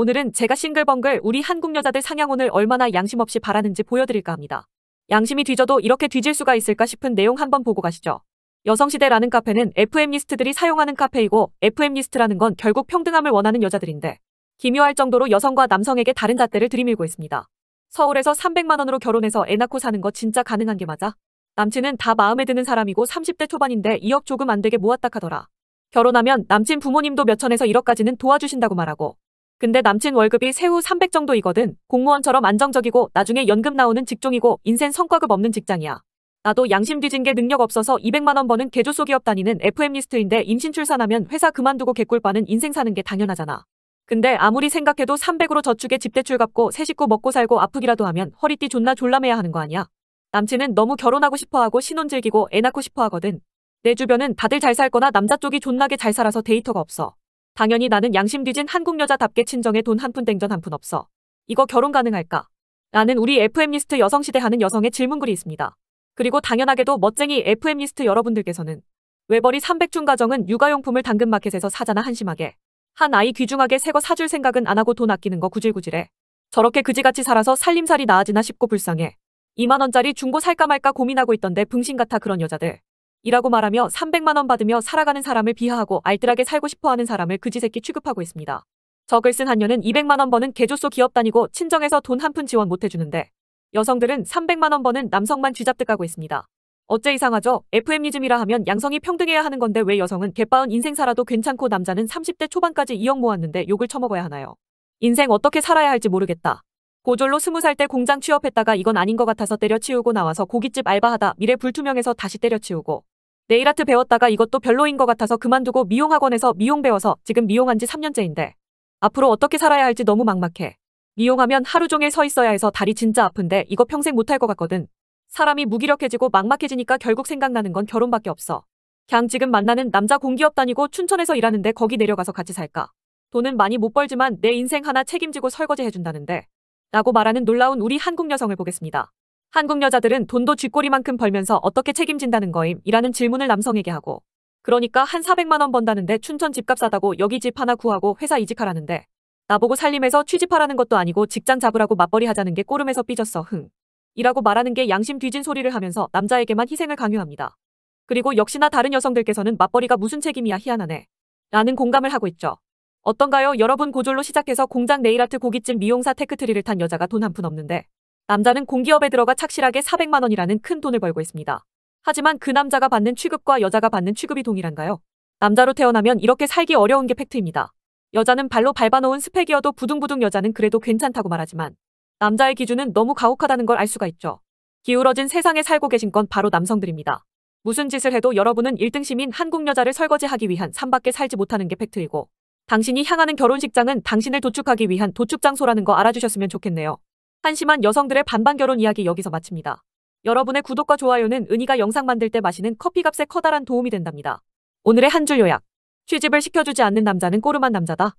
오늘은 제가 싱글벙글 우리 한국 여자들 상향혼을 얼마나 양심 없이 바라는지 보여드릴까 합니다. 양심이 뒤져도 이렇게 뒤질 수가 있을까 싶은 내용 한번 보고 가시죠. 여성시대라는 카페는 FM리스트들이 사용하는 카페이고 FM리스트라는 건 결국 평등함을 원하는 여자들인데 기묘할 정도로 여성과 남성에게 다른 잣대를 들이밀고 있습니다. 서울에서 300만 원으로 결혼해서 애 낳고 사는 거 진짜 가능한 게 맞아? 남친은 다 마음에 드는 사람이고 30대 초반인데 2억 조금 안 되게 모았다 카더라. 결혼하면 남친 부모님도 몇 천에서 1억까지는 도와주신다고 말하고 근데 남친 월급이 세후 300 정도이거든. 공무원처럼 안정적이고 나중에 연금 나오는 직종이고 인생 성과급 없는 직장이야. 나도 양심 뒤진 게 능력 없어서 200만원 버는 개조소 기업 다니는 FM리스트인데 임신 출산하면 회사 그만두고 개꿀 빠는 인생 사는 게 당연하잖아. 근데 아무리 생각해도 300으로 저축에 집대출 갚고 새 식구 먹고 살고 아프기라도 하면 허리띠 존나 졸라매야 하는 거 아니야. 남친은 너무 결혼하고 싶어하고 신혼 즐기고 애 낳고 싶어하거든. 내 주변은 다들 잘 살거나 남자 쪽이 존나게 잘 살아서 데이터가 없어. 당연히 나는 양심 뒤진 한국 여자답게 친정에 돈 한 푼 땡전 한 푼 없어. 이거 결혼 가능할까? 라는 우리 FM리스트 여성시대 하는 여성의 질문글이 있습니다. 그리고 당연하게도 멋쟁이 FM리스트 여러분들께서는 외벌이 300중 가정은 육아용품을 당근마켓에서 사잖아 한심하게. 한 아이 귀중하게 새 거 사줄 생각은 안 하고 돈 아끼는 거 구질구질해. 저렇게 그지같이 살아서 살림살이 나아지나 싶고 불쌍해. 2만원짜리 중고 살까 말까 고민하고 있던데 붕신 같아 그런 여자들. 이라고 말하며 300만원 받으며 살아가는 사람을 비하하고 알뜰하게 살고 싶어하는 사람을 그지새끼 취급하고 있습니다. 적을 쓴 한녀는 200만원 버는 개조소 기업 다니고 친정에서 돈 한 푼 지원 못해주는데 여성들은 300만원 버는 남성만 쥐잡듯 가고 있습니다. 어째 이상하죠? f m 리즘이라 하면 양성이 평등해야 하는 건데 왜 여성은 개빠은 인생 살아도 괜찮고 남자는 30대 초반까지 2억 모았는데 욕을 처먹어야 하나요? 인생 어떻게 살아야 할지 모르겠다. 고졸로 20살 때 공장 취업했다가 이건 아닌 것 같아서 때려치우고 나와서 고깃집 알바하다 미래 불투명해서 다시 때려치우고 네일아트 배웠다가 이것도 별로인 것 같아서 그만두고 미용학원에서 미용 배워서 지금 미용한 지 3년째인데 앞으로 어떻게 살아야 할지 너무 막막해. 미용하면 하루 종일 서 있어야 해서 다리 진짜 아픈데 이거 평생 못할 것 같거든. 사람이 무기력해지고 막막해지니까 결국 생각나는 건 결혼밖에 없어. 걍 지금 만나는 남자 공기업 다니고 춘천에서 일하는데 거기 내려가서 같이 살까. 돈은 많이 못 벌지만 내 인생 하나 책임지고 설거지 해준다는데. 라고 말하는 놀라운 우리 한국 여성을 보겠습니다. 한국 여자들은 돈도 쥐꼬리만큼 벌면서 어떻게 책임진다는 거임? 이라는 질문을 남성에게 하고 그러니까 한 400만 원 번다는데 춘천 집값 싸다고 여기 집 하나 구하고 회사 이직하라는데 나보고 살림해서 취집하라는 것도 아니고 직장 잡으라고 맞벌이 하자는 게 꼬름에서 삐졌어 흥 이라고 말하는 게 양심 뒤진 소리를 하면서 남자에게만 희생을 강요합니다. 그리고 역시나 다른 여성들께서는 맞벌이가 무슨 책임이야 희한하네 라는 공감을 하고 있죠. 어떤가요? 여러분 고졸로 시작해서 공장 네일아트 고깃집 미용사 테크트리를 탄 여자가 돈 한 푼 없는데 남자는 공기업에 들어가 착실하게 400만 원이라는 큰 돈을 벌고 있습니다. 하지만 그 남자가 받는 취급과 여자가 받는 취급이 동일한가요? 남자로 태어나면 이렇게 살기 어려운 게 팩트입니다. 여자는 발로 밟아놓은 스펙이어도 부둥부둥 여자는 그래도 괜찮다고 말하지만 남자의 기준은 너무 가혹하다는 걸 알 수가 있죠. 기울어진 세상에 살고 계신 건 바로 남성들입니다. 무슨 짓을 해도 여러분은 1등 시민 한국 여자를 설거지하기 위한 삶밖에 살지 못하는 게 팩트이고 당신이 향하는 결혼식장은 당신을 도축하기 위한 도축 장소라는 거 알아주셨으면 좋겠네요. 한심한 여성들의 반반 결혼 이야기 여기서 마칩니다. 여러분의 구독과 좋아요는 은희가 영상 만들 때 마시는 커피값에 커다란 도움이 된답니다. 오늘의 한 줄 요약. 취집을 시켜주지 않는 남자는 꼬름한 남자다.